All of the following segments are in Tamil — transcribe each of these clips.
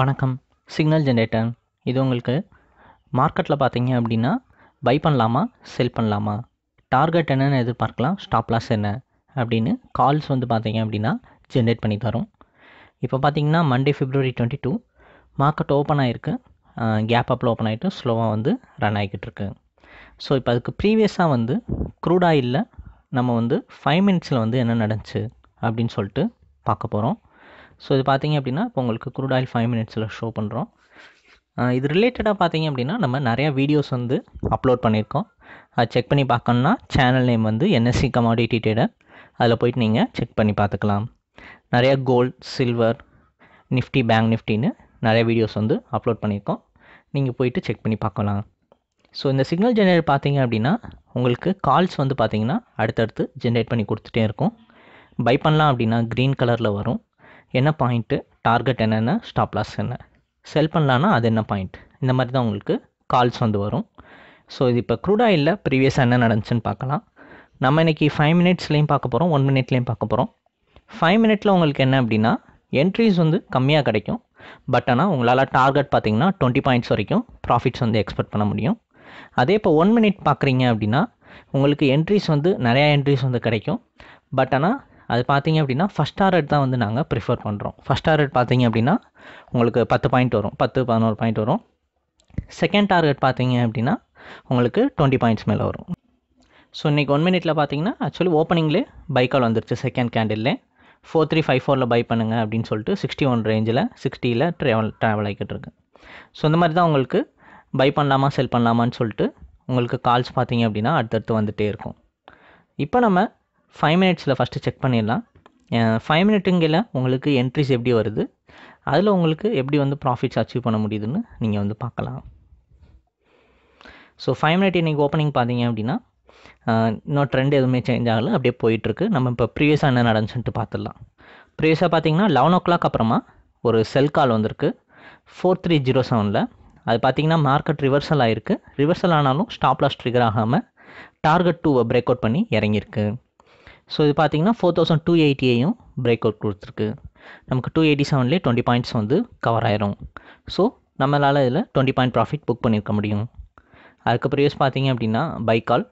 வணக்கம் சிக்னல் ஜென்ரேட்டர் இது உங்களுக்கு மார்க்கெட்டில் பார்த்தீங்க அப்படின்னா பை பண்ணலாமா செல் பண்ணலாமா டார்கெட் என்னென்னு எதிர்பார்க்கலாம் ஸ்டாப் லாஸ் என்ன அப்படின்னு கால்ஸ் வந்து பார்த்தீங்க அப்படின்னா ஜென்ரேட் பண்ணி தரும் இப்போ பார்த்தீங்கன்னா Monday February twenty two market open ஆகிருக்கு கேப் அப்பில் ஓப்பன் ஆகிட்டு ஸ்லோவாக வந்து ரன் ஆகிக்கிட்டு இருக்கு ஸோ இப்போ அதுக்கு ப்ரீவியஸாக வந்து க்ரூட் ஆயிலில் நம்ம வந்து ஃபைவ் மினிட்ஸில் வந்து என்ன நடந்துச்சு அப்படின்னு சொல்லிட்டு பார்க்க போகிறோம் ஸோ இது பார்த்தீங்க அப்படின்னா இப்போ உங்களுக்கு குரூட் ஆயில் ஃபைவ் மினிட்ஸில் ஷோ பண்ணுறோம் இது ரிலேட்டடாக பார்த்தீங்க அப்படின்னா நம்ம நிறையா வீடியோஸ் வந்து அப்லோட் பண்ணியிருக்கோம் அதை செக் பண்ணி பார்க்கணுன்னா சேனல் நேம் வந்து என்எஸ்சி கமாடிட்டி ட்ரேடர் அதில் போயிட்டு நீங்கள் செக் பண்ணி பார்த்துக்கலாம் நிறையா கோல்ட் சில்வர் நிஃப்டி பேங்க் நிஃப்டின்னு நிறைய வீடியோஸ் வந்து அப்லோட் பண்ணியிருக்கோம் நீங்கள் போயிட்டு செக் பண்ணி பார்க்கலாம் ஸோ இந்த சிக்னல் ஜென்ரேட் பார்த்தீங்க அப்படின்னா உங்களுக்கு கால்ஸ் வந்து பார்த்தீங்கன்னா அடுத்தடுத்து ஜென்ரேட் பண்ணி கொடுத்துட்டே இருக்கும் பை பண்ணலாம் அப்படின்னா க்ரீன் கலரில் வரும் என்ன பாயிண்ட்டு டார்கெட் என்னென்ன ஸ்டாப் லாஸ் என்ன செல் பண்ணலான்னா அது என்ன பாயிண்ட் இந்த மாதிரி தான் உங்களுக்கு கால்ஸ் வந்து வரும் ஸோ இது இப்போ க்ரூடாயில் ஆயிலில் ப்ரீவியஸாக என்ன நடந்துச்சுன்னு பார்க்கலாம் நம்ம இன்றைக்கி ஃபைவ் மினிட்ஸ்லேயும் பார்க்க போகிறோம் ஒன் மினிட்லேயும் பார்க்க போகிறோம் ஃபைவ் மினிட்ல உங்களுக்கு என்ன அப்படின்னா என்ட்ரிஸ் வந்து கம்மியாக கிடைக்கும் பட் ஆனால் உங்களால் டார்கெட் பார்த்தீங்கன்னா டுவெண்ட்டி பாயிண்ட்ஸ் வரைக்கும் ப்ராஃபிட்ஸ் வந்து எக்ஸ்பெக்ட் பண்ண முடியும் அதே இப்போ ஒன் மினிட் பார்க்குறீங்க அப்படின்னா உங்களுக்கு என்ட்ரிஸ் வந்து நிறையா என்ட்ரிஸ் வந்து கிடைக்கும் பட் ஆனால் அது பார்த்தீங்க அப்படின்னா ஃபஸ்ட் ஆர்ட் தான் வந்து நாங்கள் ப்ரிஃபர் பண்ணுறோம் ஃபஸ்ட் ஆர்ட் பார்த்தீங்க அப்படின்னா உங்களுக்கு பத்து பாயிண்ட் வரும் பத்து பதினோரு பாயிண்ட் வரும் செகண்ட் டார்கெட் பார்த்தீங்க அப்படின்னா உங்களுக்கு டுவெண்ட்டி பாயிண்ட்ஸ் மேலே வரும் ஸோ இன்றைக்கி ஒன் மினிட்டில் பார்த்தீங்கன்னா ஆக்சுவலி பை பைக்கால் வந்துருச்சு second candle four three five ஃபோரில் பை பண்ணுங்கள் அப்படின்னு சொல்லிட்டு சிக்ஸ்டி ஒன் ரேஞ்சில் சிக்ஸ்டியில் ட்ராவல் ட்ராவல் ஆகிக்கிட்டு இருக்கு ஸோ இந்த மாதிரி தான் உங்களுக்கு பை பண்ணலாமா செல் பண்ணலாமான்னு சொல்லிட்டு உங்களுக்கு கால்ஸ் பார்த்தீங்க அப்படின்னா அடுத்தடுத்து வந்துகிட்டே இருக்கும் இப்போ நம்ம ஃபைவ் மினிட்ஸில் ஃபஸ்ட்டு செக் பண்ணிடலாம் ஃபைவ் மினிட்டுங்கில் உங்களுக்கு என்ட்ரிஸ் எப்படி வருது அதில் உங்களுக்கு எப்படி வந்து ப்ராஃபிட்ஸ் அச்சீவ் பண்ண முடியுதுன்னு நீங்கள் வந்து பார்க்கலாம் ஸோ ஃபைவ் மினிட் இன்றைக்கி ஓப்பனிங் பார்த்தீங்க அப்படின்னா இன்னும் ட்ரெண்ட் எதுவுமே சேஞ்ச் ஆகல அப்படியே போயிட்டுருக்கு நம்ம இப்போ ப்ரீவியஸாக என்ன நடந்துச்சுன்ட்டு பார்த்துடலாம் ப்ரீவியஸாக பார்த்தீங்கன்னா லெவன் ஓ கிளாக் அப்புறமா ஒரு செல் கால் வந்திருக்கு ஃபோர் த்ரீ ஜீரோ செவனில் அது பார்த்தீங்கன்னா மார்க்கெட் ரிவர்சல் ஆகிருக்கு ரிவர்சல் ஆனாலும் ஸ்டாப்லாஸ் ட்ரிகர் ஆகாமல் டார்கெட் டூவை பிரேக் அவுட் பண்ணி இறங்கியிருக்கு ஸோ இது பார்த்திங்கன்னா ஃபோர் தௌசண்ட் டூ எயிட்டியையும் பிரேக் அவுட் கொடுத்துருக்கு நமக்கு டூ எயிட்டி செவன்லேயே டுவெண்ட்டி பாயிண்ட்ஸ் வந்து கவர் ஆயிரும் ஸோ நம்மளால் இதில் டுவெண்ட்டி பாயிண்ட் ப்ராஃபிட் புக் பண்ணியிருக்க முடியும் அதுக்கப்புறம் யூஸ் பார்த்தீங்க அப்படின்னா பைக்கால்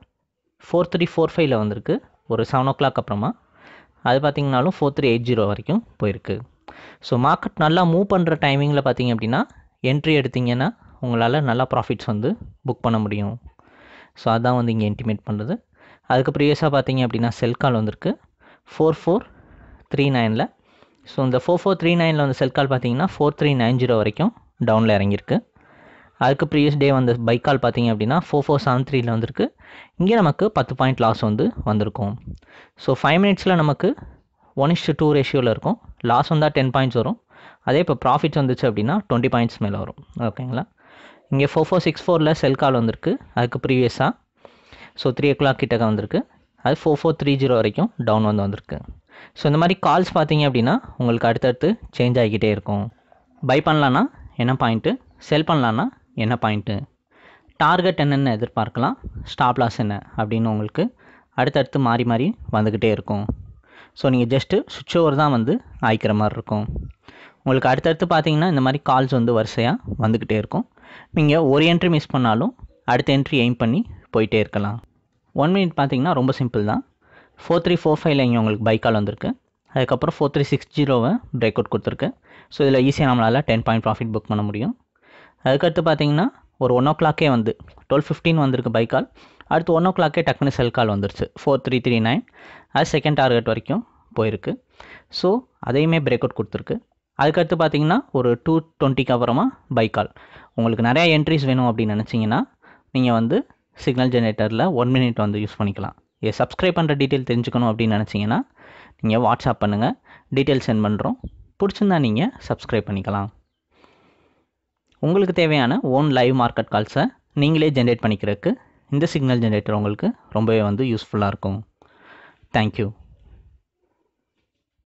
ஃபோர் த்ரீ ஃபோர் ஃபைவ்ல வந்திருக்கு ஒரு செவன் ஓ கிளாக் அப்புறமா அது பார்த்திங்கனாலும் ஃபோர் த்ரீ எயிட் ஜீரோ வரைக்கும் போயிருக்கு ஸோ மார்க்கெட் நல்லா மூவ் பண்ணுற டைமிங்கில் பார்த்திங்க அப்படின்னா என்ட்ரி எடுத்திங்கன்னா உங்களால் நல்லா ப்ராஃபிட்ஸ் வந்து புக் பண்ண முடியும் ஸோ அதான் வந்து இங்கே இன்டிமேட் பண்ணுறது அதுக்கு ப்ரீவியஸாக பார்த்தீங்க அப்படின்னா செல் கால் வந்திருக்கு ஃபோர் ஃபோர் த்ரீ நைனில் ஸோ இந்த ஃபோர் ஃபோர் த்ரீ நைனில் வந்து செல் கால் பார்த்தீங்கன்னா ஃபோர் த்ரீ நைன் ஜீரோ வரைக்கும் டவுனில் இறங்கியிருக்கு அதுக்கு ப்ரீவியஸ் டே வந்த பைக் கால் பார்த்தீங்க அப்படின்னா ஃபோர் ஃபோர் செவன் த்ரீயில் வந்திருக்கு இங்கே நமக்கு பத்து பாயிண்ட் லாஸ் வந்து வந்திருக்கும் ஸோ ஃபைவ் மினிட்ஸில் நமக்கு ஒன் இஷ்டு டூ ரேஷியோவில் இருக்கும் லாஸ் வந்தால் டென் பாயிண்ட்ஸ் வரும் அதே இப்போ ப்ராஃபிட்ஸ் வந்துச்சு அப்படின்னா டுவெண்ட்டி பாயிண்ட்ஸ் மேலே வரும் ஓகேங்களா இங்கே ஃபோர் ஃபோர் சிக்ஸ் ஃபோரில் செல் கால் வந்திருக்கு அதுக்கு ப்ரீவியஸாக ஸோ த்ரீ ஓ கிளாக் கிட்டக்க வந்திருக்கு அது ஃபோர் ஃபோர் த்ரீ ஜீரோ வரைக்கும் டவுன் வந்து வந்திருக்கு ஸோ இந்த மாதிரி கால்ஸ் பார்த்தீங்க அப்படின்னா உங்களுக்கு அடுத்தடுத்து சேஞ்ச் ஆகிக்கிட்டே இருக்கும் பை பண்ணலான்னா என்ன பாயிண்ட்டு செல் பண்ணலான்னா என்ன பாயிண்ட்டு டார்கெட் என்னென்னு எதிர்பார்க்கலாம் ஸ்டாப் லாஸ் என்ன அப்படின்னு உங்களுக்கு அடுத்தடுத்து மாறி மாறி வந்துக்கிட்டே இருக்கும் ஸோ நீங்கள் ஜஸ்ட்டு சுவிட்ச் ஓவர் தான் வந்து ஆயிக்கிற மாதிரி இருக்கும் உங்களுக்கு அடுத்தடுத்து பார்த்தீங்கன்னா இந்த மாதிரி கால்ஸ் வந்து வரிசையாக வந்துக்கிட்டே இருக்கும் நீங்கள் ஒரு என்ட்ரி மிஸ் பண்ணாலும் அடுத்த என்ட்ரி எய்ம் பண்ணி போயிட்டே இருக்கலாம் ஒன் மினிட் பார்த்தீங்கன்னா ரொம்ப சிம்பிள் தான் ஃபோர் த்ரீ ஃபோர் ஃபைவ்ல இங்கே உங்களுக்கு பை கால் வந்திருக்கு அதுக்கப்புறம் ஃபோர் த்ரீ சிக்ஸ் ஜீரோவை பிரேக் அவுட் கொடுத்துருக்கு ஸோ இதில் ஈஸியாக நம்மளால் டென் பாயிண்ட் ப்ராஃபிட் புக் பண்ண முடியும் அதுக்கடுத்து பார்த்தீங்கன்னா ஒரு ஒன் ஓ கிளாக்கே வந்து டுவெல் ஃபிஃப்டின் வந்திருக்கு பை கால் அடுத்து ஒன் ஓ கிளாக்கே டக்குனு செல் கால் வந்துருச்சு ஃபோர் த்ரீ த்ரீ நைன் அது செகண்ட் டார்கெட் வரைக்கும் போயிருக்கு ஸோ அதையுமே பிரேக் அவுட் கொடுத்துருக்கு அதுக்கடுத்து பார்த்தீங்கன்னா ஒரு டூ டுவெண்ட்டிக்கு அப்புறமா கால் உங்களுக்கு நிறையா என்ட்ரிஸ் வேணும் அப்படின்னு நினச்சிங்கன்னா நீங்கள் வந்து சிக்னல் ஜென்ரேட்டரில் ஒன் மினிட் வந்து யூஸ் பண்ணிக்கலாம் இதை சப்ஸ்கிரைப் பண்ணுற டீட்டெயில் தெரிஞ்சுக்கணும் அப்படின்னு நினச்சிங்கன்னா நீங்கள் வாட்ஸ்அப் பண்ணுங்கள் டீட்டெயில் சென்ட் பண்ணுறோம் பிடிச்சிருந்தா நீங்கள் சப்ஸ்கிரைப் பண்ணிக்கலாம் உங்களுக்கு தேவையான ஓன் லைவ் மார்க்கெட் கால்ஸை நீங்களே ஜென்ரேட் பண்ணிக்கிறதுக்கு இந்த சிக்னல் ஜென்ரேட்டர் உங்களுக்கு ரொம்பவே வந்து யூஸ்ஃபுல்லாக இருக்கும் தேங்க்யூ